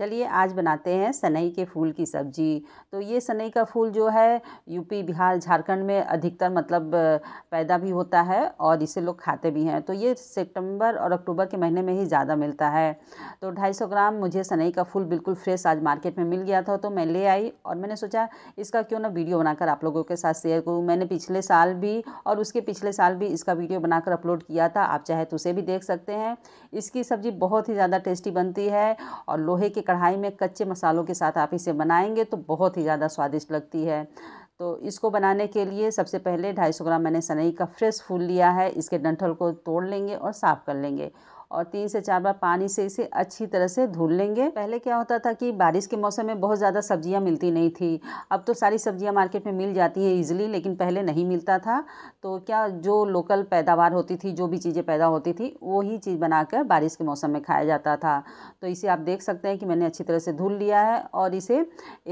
चलिए आज बनाते हैं सनई के फूल की सब्ज़ी तो ये सनई का फूल जो है यूपी बिहार झारखंड में अधिकतर मतलब पैदा भी होता है और इसे लोग खाते भी हैं तो ये सितंबर और अक्टूबर के महीने में ही ज़्यादा मिलता है तो 250 ग्राम मुझे सनई का फूल बिल्कुल फ्रेश आज मार्केट में मिल गया था तो मैं ले आई और मैंने सोचा इसका क्यों ना वीडियो बनाकर आप लोगों के साथ शेयर करूँ मैंने पिछले साल भी और उसके पिछले साल भी इसका वीडियो बनाकर अपलोड किया था आप चाहे तो उसे भी देख सकते हैं इसकी सब्ज़ी बहुत ही ज़्यादा टेस्टी बनती है और लोहे के कढ़ाई में कच्चे मसालों के साथ आप इसे बनाएंगे तो बहुत ही ज़्यादा स्वादिष्ट लगती है तो इसको बनाने के लिए सबसे पहले 250 ग्राम मैंने सनई का फ्रेश फूल लिया है इसके डंठल को तोड़ लेंगे और साफ़ कर लेंगे और तीन से चार बार पानी से इसे अच्छी तरह से धुल लेंगे पहले क्या होता था कि बारिश के मौसम में बहुत ज़्यादा सब्ज़ियाँ मिलती नहीं थी अब तो सारी सब्ज़ियाँ मार्केट में मिल जाती हैं ईजिली लेकिन पहले नहीं मिलता था तो क्या जो लोकल पैदावार होती थी जो भी चीज़ें पैदा होती थी वही चीज़ बनाकर बारिश के मौसम में खाया जाता था तो इसे आप देख सकते हैं कि मैंने अच्छी तरह से धुल लिया है और इसे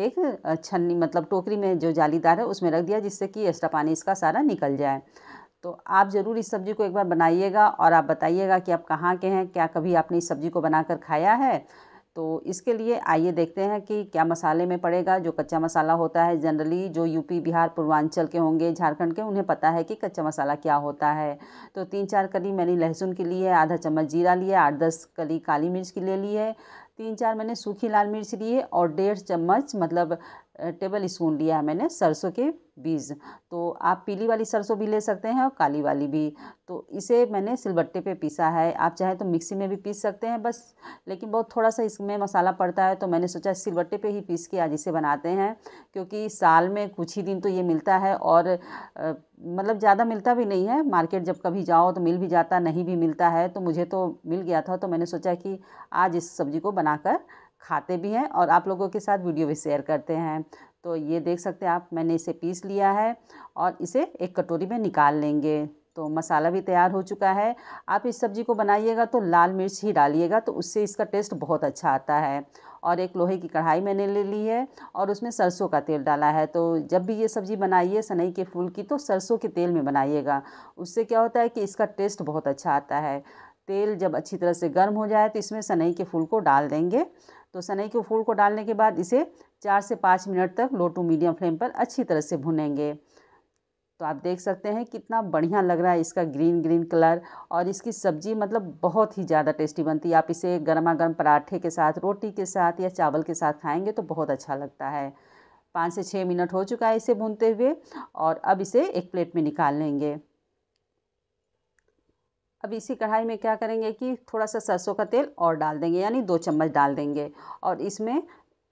एक छन्नी मतलब टोकरी में जो जालीदार है उसमें रख दिया जिससे कि एक्स्ट्रा पानी इसका सारा निकल जाए तो आप ज़रूर इस सब्ज़ी को एक बार बनाइएगा और आप बताइएगा कि आप कहाँ के हैं क्या कभी आपने इस सब्ज़ी को बनाकर खाया है तो इसके लिए आइए देखते हैं कि क्या मसाले में पड़ेगा जो कच्चा मसाला होता है जनरली जो यूपी बिहार पूर्वांचल के होंगे झारखंड के उन्हें पता है कि कच्चा मसाला क्या होता है तो तीन चार कली मैंने लहसुन के लिए आधा चम्मच जीरा लिया आठ दस कली काली मिर्च की ले ली है तीन चार मैंने सूखी लाल मिर्च ली है और डेढ़ चम्मच मतलब टेबल स्पून लिया है मैंने सरसों के बीज तो आप पीली वाली सरसों भी ले सकते हैं और काली वाली भी तो इसे मैंने सिलबट्टे पे पीसा है आप चाहे तो मिक्सी में भी पीस सकते हैं बस लेकिन बहुत थोड़ा सा इसमें मसाला पड़ता है तो मैंने सोचा सिलबट्टे पे ही पीस के आज इसे बनाते हैं क्योंकि साल में कुछ ही दिन तो ये मिलता है और आ, मतलब ज़्यादा मिलता भी नहीं है मार्केट जब कभी जाओ तो मिल भी जाता नहीं भी मिलता है तो मुझे तो मिल गया था तो मैंने सोचा कि आज इस सब्ज़ी को बनाकर खाते भी हैं और आप लोगों के साथ वीडियो भी शेयर करते हैं तो ये देख सकते हैं आप मैंने इसे पीस लिया है और इसे एक कटोरी में निकाल लेंगे तो मसाला भी तैयार हो चुका है आप इस सब्ज़ी को बनाइएगा तो लाल मिर्च ही डालिएगा तो उससे इसका टेस्ट बहुत अच्छा आता है और एक लोहे की कढ़ाई मैंने ले ली है और उसमें सरसों का तेल डाला है तो जब भी ये सब्ज़ी बनाइए सनई के फूल की तो सरसों के तेल में बनाइएगा उससे क्या होता है कि इसका टेस्ट बहुत अच्छा आता है तेल जब अच्छी तरह से गर्म हो जाए तो इसमें सनई के फूल को डाल देंगे तो सनई के फूल को डालने के बाद इसे चार से पाँच मिनट तक लो टू मीडियम फ्लेम पर अच्छी तरह से भुनेंगे तो आप देख सकते हैं कितना बढ़िया लग रहा है इसका ग्रीन ग्रीन कलर और इसकी सब्ज़ी मतलब बहुत ही ज़्यादा टेस्टी बनती है आप इसे गर्मा गर्म पराठे के साथ रोटी के साथ या चावल के साथ खाएंगे तो बहुत अच्छा लगता है पाँच से छः मिनट हो चुका है इसे भूनते हुए और अब इसे एक प्लेट में निकाल लेंगे अब इसी कढ़ाई में क्या करेंगे कि थोड़ा सा सरसों का तेल और डाल देंगे यानी दो चम्मच डाल देंगे और इसमें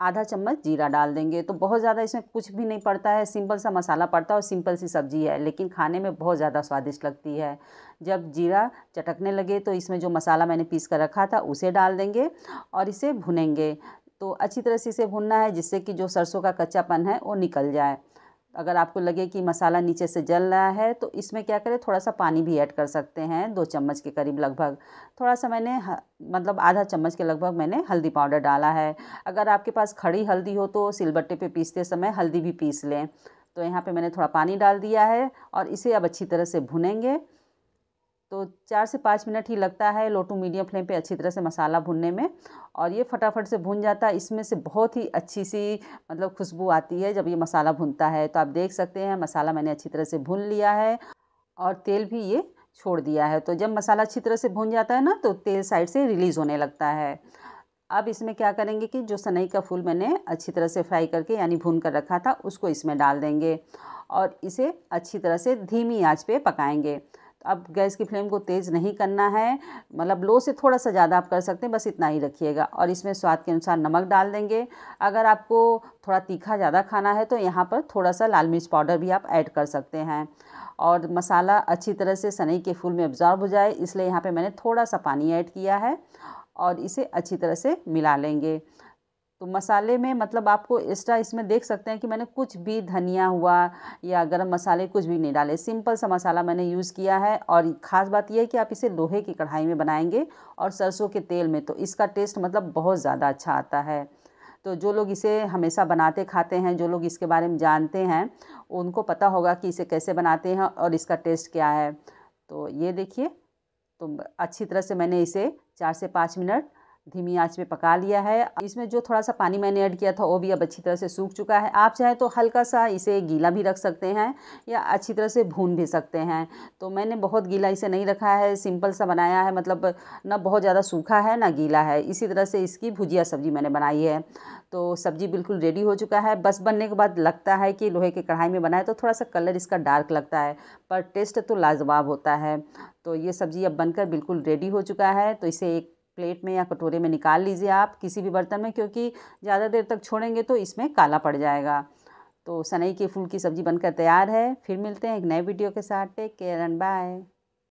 आधा चम्मच जीरा डाल देंगे तो बहुत ज़्यादा इसमें कुछ भी नहीं पड़ता है सिंपल सा मसाला पड़ता है और सिंपल सी सब्ज़ी है लेकिन खाने में बहुत ज़्यादा स्वादिष्ट लगती है जब जीरा चटकने लगे तो इसमें जो मसाला मैंने पीस कर रखा था उसे डाल देंगे और इसे भुनेंगे तो अच्छी तरह से इसे भुनना है जिससे कि जो सरसों का कच्चापन है वो निकल जाए अगर आपको लगे कि मसाला नीचे से जल रहा है तो इसमें क्या करें थोड़ा सा पानी भी ऐड कर सकते हैं दो चम्मच के करीब लगभग थोड़ा सा मैंने मतलब आधा चम्मच के लगभग मैंने हल्दी पाउडर डाला है अगर आपके पास खड़ी हल्दी हो तो सिलबट्टे पे पीसते समय हल्दी भी पीस लें तो यहाँ पे मैंने थोड़ा पानी डाल दिया है और इसे अब अच्छी तरह से भुनेंगे तो चार से पाँच मिनट ही लगता है लो टू मीडियम फ्लेम पे अच्छी तरह से मसाला भुनने में और ये फटाफट से भुन जाता है इसमें से बहुत ही अच्छी सी मतलब खुशबू आती है जब ये मसाला भुनता है तो आप देख सकते हैं मसाला मैंने अच्छी तरह से भुन लिया है और तेल भी ये छोड़ दिया है तो जब मसाला अच्छी तरह से भुन जाता है ना तो तेल साइड से रिलीज़ होने लगता है अब इसमें क्या करेंगे कि जो सनई का फूल मैंने अच्छी तरह से फ्राई करके यानी भून कर रखा था उसको इसमें डाल देंगे और इसे अच्छी तरह से धीमी आँच पर पकाएँगे अब गैस की फ्लेम को तेज़ नहीं करना है मतलब लो से थोड़ा सा ज़्यादा आप कर सकते हैं बस इतना ही रखिएगा और इसमें स्वाद के अनुसार नमक डाल देंगे अगर आपको थोड़ा तीखा ज़्यादा खाना है तो यहाँ पर थोड़ा सा लाल मिर्च पाउडर भी आप ऐड कर सकते हैं और मसाला अच्छी तरह से सनई के फूल में एब्जॉर्ब हो जाए इसलिए यहाँ पर मैंने थोड़ा सा पानी ऐड किया है और इसे अच्छी तरह से मिला लेंगे तो मसाले में मतलब आपको एक्स्ट्रा इसमें देख सकते हैं कि मैंने कुछ भी धनिया हुआ या गरम मसाले कुछ भी नहीं डाले सिंपल सा मसाला मैंने यूज़ किया है और ख़ास बात यह है कि आप इसे लोहे की कढ़ाई में बनाएंगे और सरसों के तेल में तो इसका टेस्ट मतलब बहुत ज़्यादा अच्छा आता है तो जो लोग इसे हमेशा बनाते खाते हैं जो लोग इसके बारे में जानते हैं उनको पता होगा कि इसे कैसे बनाते हैं और इसका टेस्ट क्या है तो ये देखिए तो अच्छी तरह से मैंने इसे चार से पाँच मिनट धीमी आंच में पका लिया है इसमें जो थोड़ा सा पानी मैंने ऐड किया था वो भी अब अच्छी तरह से सूख चुका है आप चाहे तो हल्का सा इसे गीला भी रख सकते हैं या अच्छी तरह से भून भी सकते हैं तो मैंने बहुत गीला इसे नहीं रखा है सिंपल सा बनाया है मतलब ना बहुत ज़्यादा सूखा है ना गीला है इसी तरह से इसकी भुजिया सब्ज़ी मैंने बनाई है तो सब्ज़ी बिल्कुल रेडी हो चुका है बस बनने के बाद लगता है कि लोहे के कढ़ाई में बनाए तो थोड़ा सा कलर इसका डार्क लगता है पर टेस्ट तो लाजवाब होता है तो ये सब्ज़ी अब बनकर बिल्कुल रेडी हो चुका है तो इसे एक प्लेट में या कटोरे में निकाल लीजिए आप किसी भी बर्तन में क्योंकि ज़्यादा देर तक छोड़ेंगे तो इसमें काला पड़ जाएगा तो सनई के फूल की सब्ज़ी बनकर तैयार है फिर मिलते हैं एक नए वीडियो के साथ टेक केयर एंड बाय